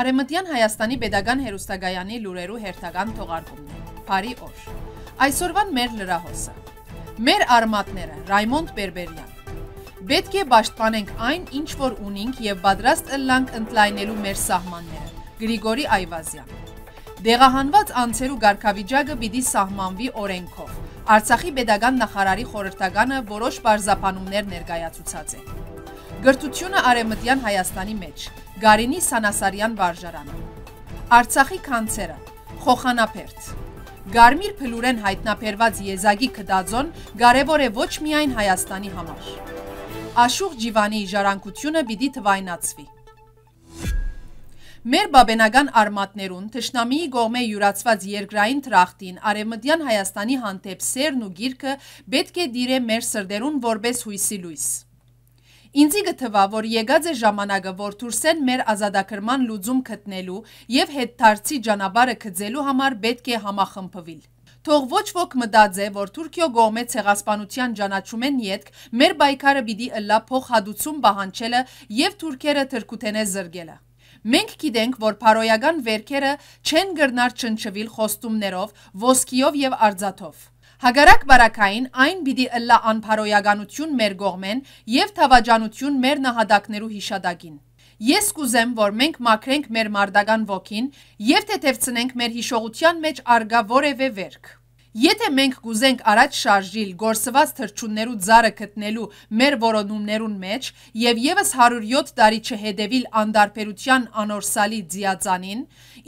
Արեմտյան Հայաստանի Պետական Հերուստագայանի լուրերու հերթական թողարկումն է։ Բարի օր։ Այսօրվան մեր լրահոսը։ Մեր արմատները՝ Ռայմոնդ Բերբերյան։ Պետք է պաշտպանենք այն, ինչ որ ունենք եւ պատրաստ ըլլանք ընդլայնելու մեր սահմանները։ Գրիգորի Այվազյան։ Դեղահանված անձերու ղարքավիճակը պիտի սահմանվի օրենքով։ Արցախի Պետական նախարարի խորհրդականը որոշ բարձապանումներ ներկայացուցած է։ Գրծությունը Արեմտյան Հայաստանի մեջ։ Գարինի Սանասարյան վարժարանը։ Արցախի քանցերը։ Խոխանապերց։ Գարմիր փլուրեն հայտնաբերված Եզագի քդաձոն կարևոր է ոչ միայն Հայաստանի համար։ Աշուխ Ջիվանի ժառանգությունը պիտի թվայնացվի։ Մեր բաբենական արմատներուն Թշնամիի գողմե յուրացված երկրային թրախտին Արևմտյան Հայաստանի հանդեպ սերն ու գիրքը պետք է դիրե մեր սրդերուն որպես հույսի լույս։ Ինձի գթվա, որ եկած է ժամանակը, որ Թուրսեն մեր ազատագրման լուծում գտնելու եւ հետդարձի ճանապարհը գծելու համար պետք է համախմբվել։ Թող ոչ ոք մտածե, որ Թուրքիո գողմե ցեղասպանության ճանաչում են յետք, մեր պայքարը պիտի ըլլա փոխհատուցում պահանջելը եւ թուրքերը թրկութենե զրգելը։ Մենք գիտենք, որ փարոյական վերքերը չեն գրնար չնչվել խոստումներով, ոսկիով եւ արձաթով։ Հագարակ բարակային այն բիդի ըլլա անփարոյականություն մեր գողմեն եւ թավաջանություն մեր նահատակներու հիշադակին։ Ես կուզեմ, որ մենք մաքրենք մեր մարդական ոգին եւ թեթևցնենք մեր հիշողության մեջ արգա որևէ վերք։ Եթե մենք կուզենք առաջ շարժիլ գործված թրջուններու ձարը գտնելու մեր որոնումներուն մեջ եւ եւս 107 տարի չհեդևիլ անդարբերության անորսալի ձիածանին,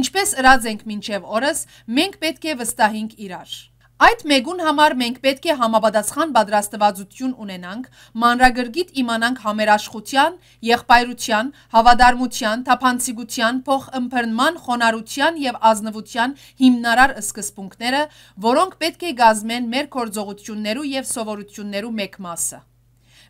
ինչպես ըրած ենք մինչեւ օրս, մենք պետք է վստահենք իրար։ Այդ մեգուն համար մենք պետք է համապատասխան պատրաստվածություն ունենանք, մանրագրգիտ իմանանք համերաշխության, եղբայրության, հավատարմության, թափանցիկության, փոխըմբռնման, խոնարհության եւ ազնվության հիմնարար սկզբունքները, որոնք պետք է գազմեն մեր կորձողություններու եւ սովորություններու մեկ մասը։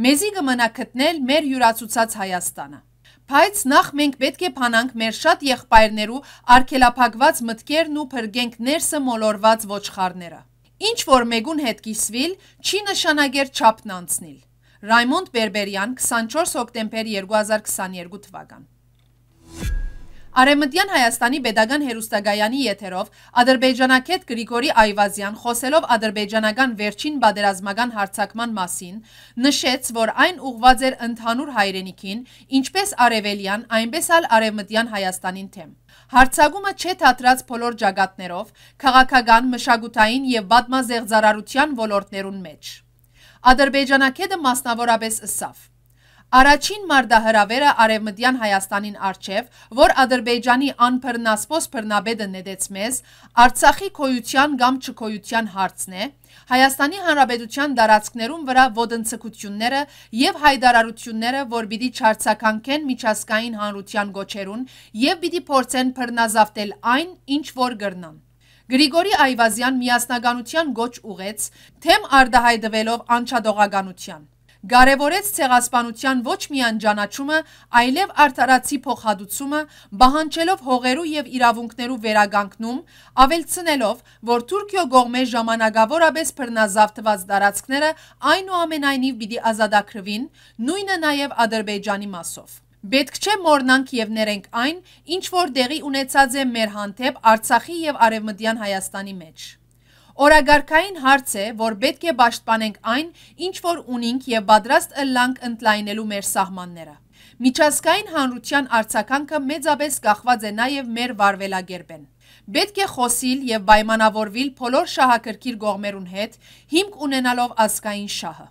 Մեզի կմնա գտնել մեր յուրացուցած Հայաստանը։ Բայց նախ մենք պետք է փանանք մեր շատ եղբայրներու արգելափակված մտքերն ու փրկենք ներսը մոլորված ոչխարները։ Ինչ որ մեկուն հետ կիսվիլ, չի նշանագեր չափն անցնիլ։ Ռայմոնդ Բերբերյան, 24 հոկտեմբեր 2022 թվական։ Արեմտյան Հայաստանի Պետական Հերուստագայանի եթերով ադրբեջանակետ Գրիգորի Այվազյան խոսելով ադրբեջանական վերջին բادرազմական հարցակման մասին նշեց, որ այն ուղղված էր ընդհանուր հայրենիքին, ինչպես արևելյան, այնպես էլ արևմտյան Հայաստանին թեմա։ Հարցագումը չէ թատրած բոլոր ճակատներով, քաղաքական, մշակութային եւ պատմազեղծարարության ոլորտներուն մեջ։ Ադրբեջանակետը մասնավորապես ըսավ Առաջին մարդահրավերը արևմտյան Հայաստանին արջև, որ ադրբեջանի անպրնասպոս պրնաբեդը նետեցմեզ, արցախի կոյության գամ չկոյության հարցն է, Հայաստանի Հանրաբեդության դարացքներում վրա ոդնցկությունները և հայդարարությունները, որ բիդի չարցականքեն միջասկային հանրության գոչերուն և բիդի փորձեն պրնազավտել այն, ինչ որ գրնան։ Գրիգորի Այվազյան միասնագանության գոչ ուղեց, թեմ արդահայդվելով անչադողագանության։ Գարևորեց ցեղասպանության ոչ միայն ճանաչումը, այլև արդարացի փոխհատուցումը, բահանջելով հողերու եւ իրավունքներու վերագանքնում, ավելցնելով, որ Թուրքիո գողմե ժամանակավորապես բռնազավթված տարածքները այնուամենայնիվ պիտի ազատագրվին, նույնը նաեւ Ադրբեջանի մասով։ Պետք չէ մորնանք եւ ներենք այն, ինչ որ դեղի ունեցած է մեր հանդեպ Արցախի եւ Արևմտյան Հայաստանի մեջ։ Օրագարկային հարց է, որ պետք է պաշտպանենք այն, ինչ որ ունենք եւ պատրաստ ըլլանք ընդլայնելու մեր սահմանները։ Միջազգային հանրության արձականքը մեծապես կախված է նաև մեր վարվելագերբեն։ Պետք է խոսիլ եւ պայմանավորվիլ բոլոր շահակրքիր գողմերուն հետ, հիմք ունենալով ազգային շահը։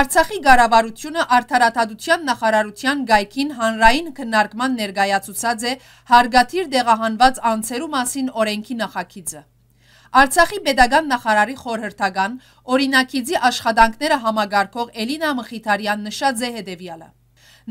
Արցախի ղարավարությունը արդարադատության նախարարության գայքին հանրային քննարկման ներկայացուցած է հարգաթիր դեղահանված անձերու մասին օրենքի նախագիծը։ Արցախի pedagogan նախարարի խորհրդական օրինակիցի աշխատանքները համագարկող Էլինա Մխիթարյան նշած է հետևյալը.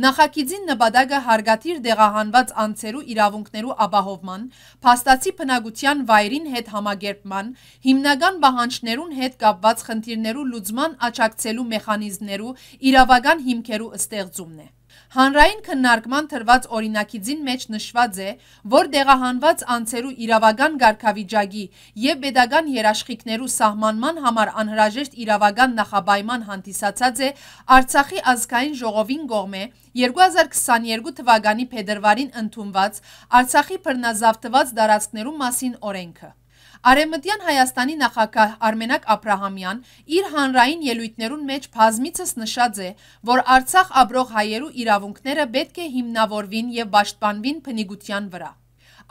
Նախագիծին նպատակը հարգաթիր դեղահանված անձերու իրավունքներու ապահովման, փաստացի բնակության վայրին հետ համագերպման, հիմնական բահանջներուն հետ կապված խնդիրներու լուծման աճակցելու մեխանիզմներու իրավական հիմքերու ստեղծումն է։ Հանրային քննարկման թրված օրինակիցին մեջ նշված է, որ դեղահանված անձերու իրավական ղարքավիճակի եւ pedagogan երաշխիքներու սահմանման համար անհրաժեշտ իրավական նախաբայման հանդիսացած է Արցախի ազգային ժողովին կողմէ 2022 թվականի փետրվարին ընդունված Արցախի բռնազավթված տարածքներու մասին օրենքը։ Արեմտյան Հայաստանի նախագահ Արմենակ Աբրահամյան իր հանրային ելույթներուն մեջ բազմիցս նշած է, որ Արցախ ապրող հայերու իրավունքները պետք է հիմնավորվին եւ պաշտպանվին փնիկության վրա։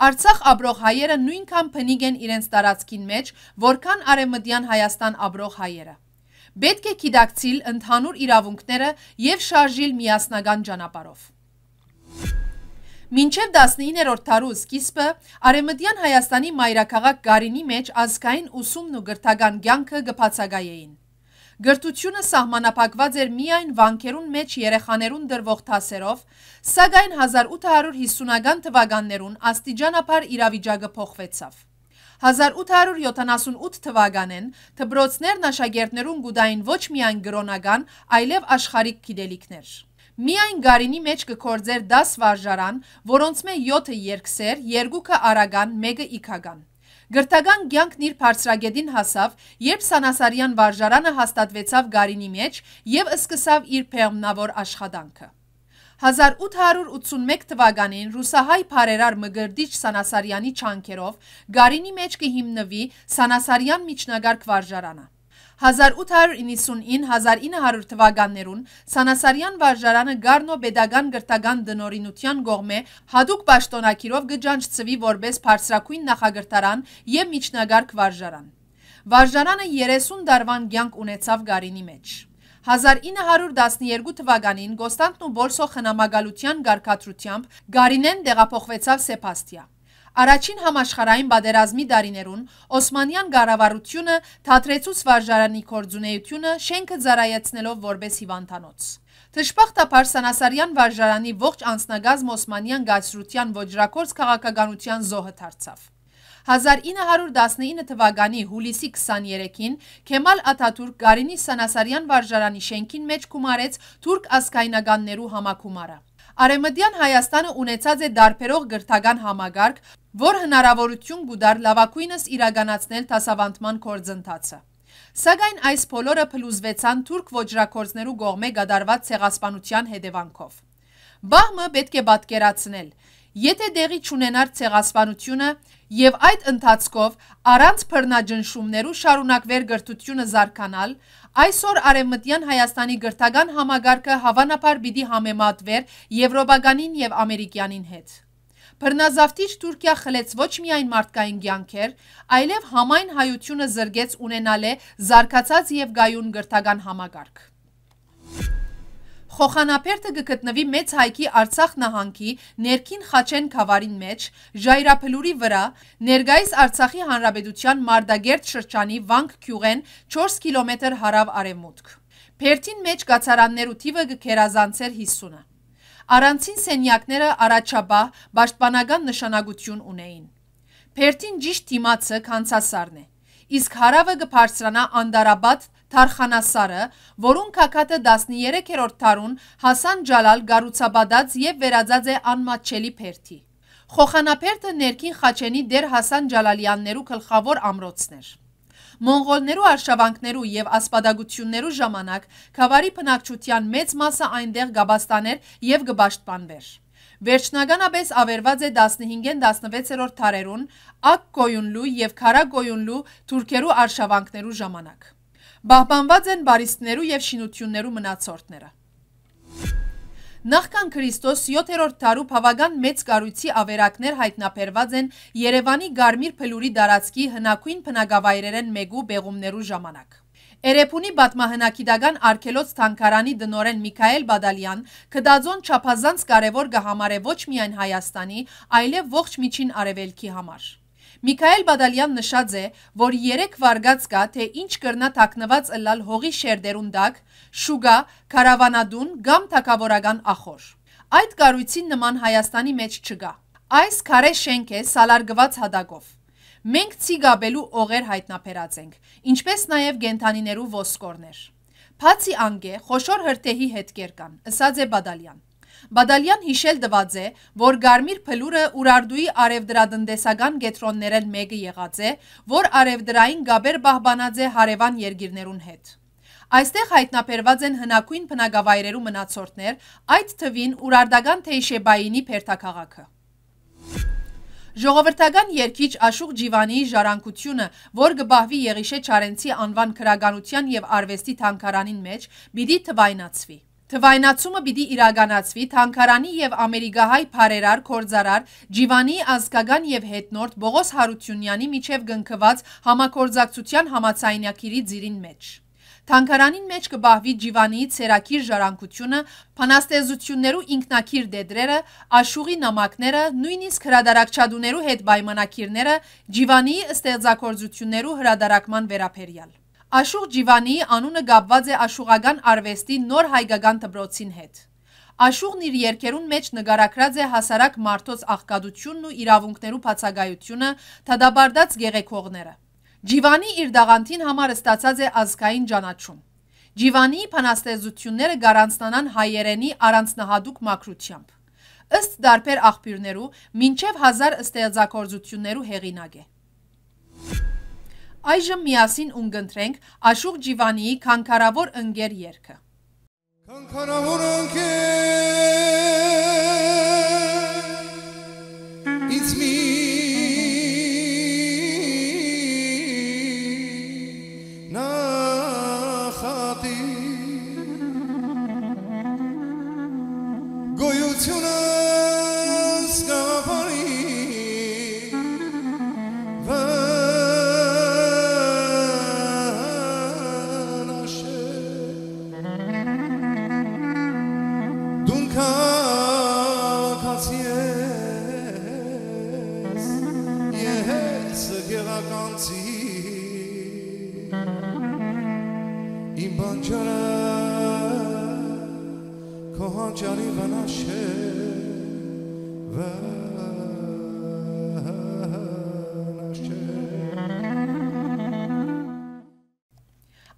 Արցախ ապրող հայերը նույնքան փնիկ են իրենց տարածքին մեջ, որքան Արեմտյան Հայաստան ապրող հայերը։ Պետք է գիտակցիլ ընդհանուր իրավունքները եւ շարժիլ միասնական ճանապարհով։ Մինչև 19-րդ դարու սկիզբը Արեմդյան Հայաստանի մայրաքաղաք Գարինի մեջ ազգային ուսումն ու գրթական կյանքը գբացակայեին։ Գրտությունը սահմանապակված էր միայն վանքերուն մեջ երեխաներուն դրվող թասերով, սակայն 1850-ական թվականներուն աստիճանապար իրավիճակը փոխվեցավ։ 1878 թվականեն թբրոցներն աշակերտներուն գուդային ոչ միայն գրոնական, այլև աշխարհիկ գիտելիքներ։ Միայն գարինի մեջ կկործեր 10 վարժարան, որոնցմ է 7-ը երկսեր, 2-ը արագան, 1-ը իքագան։ Գրտական գյանքն իր պարցրագեդին հասավ, երբ Սանասարյան վարժարանը հաստատվեցավ գարինի մեջ և սկսավ իր պեղմնավոր աշխատանքը։ 1881 թվականին ռուսահայ պարերար մգրդիչ Սանասարյանի չանքերով գարինի մեջ կհիմնվի Սանասարյան միջնագարք վարժարանա։ 1899-1900 թվականներուն Սանասարյան վարժարանը Գառնո Պետական գրթական դնորինության գողմե հատուկ պաշտոնակիրով գճանչցվի որպես բարձրակույն նախագրտարան եւ միջնագարք վարժարան։ Վարժարանը 30 դարվան գյանք ունեցավ Գարինի մեջ։ 1912 թվականին Գոստանտն ու Բոլսո խնամակալության գարկատրությամբ Գարինեն տեղափոխվեցավ Սեփաստիա։ Առաջին համաշխարհային բادرազմի դարիներուն Օսմանյան ղարավարությունը թատրեցուց վարժարանի կորձունեությունը շենքը ծառայեցնելով որպես հիվանդանոց։ Թշպախտապար Սանասարյան վարժարանի ողջ անձնագազմ Օսմանյան գացրության ոչրակորց քաղաքականության զոհը դարձավ։ 1919 թվականի հուլիսի 23-ին Քեմալ Աթաթուրք Գարինի Սանասարյան վարժարանի շենքին մեջ գումարեց թուրք ասկայնականներու համակումարը։ Արեմդյան Հայաստանը ունեցած է դարբերող գրթական համագարկ, որ հնարավորություն գուդար լավակույնս իրականացնել տասավանդման կորձընթացը։ Սակայն այս փոլորը փլուզվեցան թուրք ոչրակորձներու գողմե գադարված ցեղասպանության հետևանքով։ Բահմը պետք է պատկերացնել, եթե դեղի չունենար ցեղասպանությունը, եւ այդ ընթացքով առանց բռնաջնշումներու շարունակվեր գրթությունը զարգանալ, այսօր արևմտյան Հայաստանի գրթական համագարկը հավանաբար պիտի համեմատվեր եվրոպականին եւ ամերիկյանին հետ։ Բռնազավթիչ Թուրքիա խլեց ոչ միայն մարդկային կյանքեր, այլև համայն հայությունը զրգեց ունենալ է զարգացած եւ գայուն գրթական համագարք։ Խոխանապերտը գտնվի Մեծ Հայկի Արցախ նահանգի ներքին Խաչեն քավարին մեջ, Ժայռափլուրի վրա, ներկայիս Արցախի Հանրապետության Մարտագերտ շրջանի Վանք գյուղեն 4 կիլոմետր հարավ-արևմուտք։ Փերտին մեջ գացարաններու թիվը գերազանցեր 50-ը։ Արանցին սենյակները առաջաբահ պաշտպանական նշանակություն ունեին։ Փերտին ճիշտ դիմացը քանցասարն է, իսկ հարավը գբարձրանա անդարաբատ Թարխանասարը, որուն կակատը 13-րդ տարուն Հասան ջալալ գարուցաբադած և վերածած է անմատչելի պերթի։ Հոխանապերթը ներքին խաչենի դեր Հասան ջալալյաններու կլխավոր ամրոցներ։ Մոնղոլներու արշավանքներու և ասպադագություններու ժամանակ կավարի պնակչության մեծ մասը այնտեղ գաբաստաներ և գբաշտպանվեր։ Վերջնականապես ավերված է 15-ն 16-րդ թարերուն, ակ գոյունլու և կարա գոյունլու թուրքերու արշավանքներու ժամանակ։ Բահբանված են բարիստներու և շինություններու մնացորդները։ Նախքան Քրիստոս 7-րդ տարու բավական մեծ կառույցի ավերակներ հայտնաբերված են Երևանի Գարմիր փլուրի դարածքի հնակույն բնակավայրերեն մեկու բեղումներու ժամանակ։ Էրեփունի բազմահնակիդական արքելոց թանկարանի դնորեն Միքայել Բադալյան կդաձոն չափազանց կարևոր կհամարե ոչ միայն Հայաստանի, այլև ողջ միջին արևելքի համար։ Միքայել բադալյան նշած է, որ երեկ վարգած կա, թե ինչ կրնա թակնված ըլալ հողի շերդերուն դակ, շուգա, կարավանադուն գամ թակավորական ախոր։ Այդ կարույցին նման Հայաստանի մեջ չգա։ Այս քարե շենք է սալարգված հադակով։ Մենք ցիգաբելու օղեր հայտնաբերած ենք, ինչպես նաև գենթանիներու ոսկորներ։ Փացի անգե խոշոր հրտեհի հետքեր կան, ըսած է Բադալյան։ Բադալյան հիշել դված է, որ Գարմիր փլուրը Ուրարդուի արևդրատնտեսական գետրոններն մեկը եղած է, որ արևդրային գաբեր բահբանած է հարևան երկիրներուն հետ։ Այստեղ հայտնաբերված են հնակույն բնակավայրերու մնացորդներ, այդ թվին Ուրարդական Թեյշեբայինի Փերթակաղաքը։ Ժողովրդական երկիչ Աշուղ Ջիվանիի ժարանկությունը, որ գբահվի Եղիշե Չարենցի անվան քրագանության եւ արվեստի թանգարանին մեջ, պիտի թվայնացվի։ Թվայնացումը պիտի իրագանացվի թանքարանի և ամերիկահայ պարերար, կործարար, ջիվանի ազգագան և հետնորդ բողոս Հարությունյանի միջև գնքված համակործակցության համացայնյակիրի ձիրին մեջ։ Թանքարանին մեջ կբահվի ջիվանիի ծերակիր ժարանկությունը, պանաստեզություններու ինքնակիր դեդրերը, աշուղի նամակները, նույնիսկ հրադարակչադուներու հետ բայմանակիրները, ջիվանիի ստեղծակործություններու հրադարակման վերապերյալ։ Աշուղ Ջիվանի անունը գաբված է աշուղական արվեստի նոր հայկական դպրոցին հետ։ Աշուղն իր երկերուն մեջ նգարակրած է հասարակ մարդոց աղկադությունն ու իրավունքներու պացագայությունը թադաբարդած գեղեքողները։ Ջիվանի իր դաղանթին համար ստացած է ազգային ճանաչում։ Ջիվանի պանաստեզությունները գարանցնանան հայերենի առանցնահադուկ մակրությամբ ըստ դարբեր աղբյուրներու մինչև հազար ստեղծակործություններու հեղինակ է։ Այժմ միասին ունգընտրենք Աշուղ Ջիվանիի «Քանքարավոր ընկեր» երգը։ Քանքարավոր ընկեր, ինձ մի իմ բանջարը քո հանճարի վնաշ է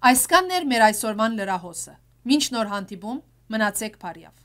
Այսքանն էր մեր այսօրվան լրահոսը։ Մինչ նոր հանդիպում, մնացեք բարիավ։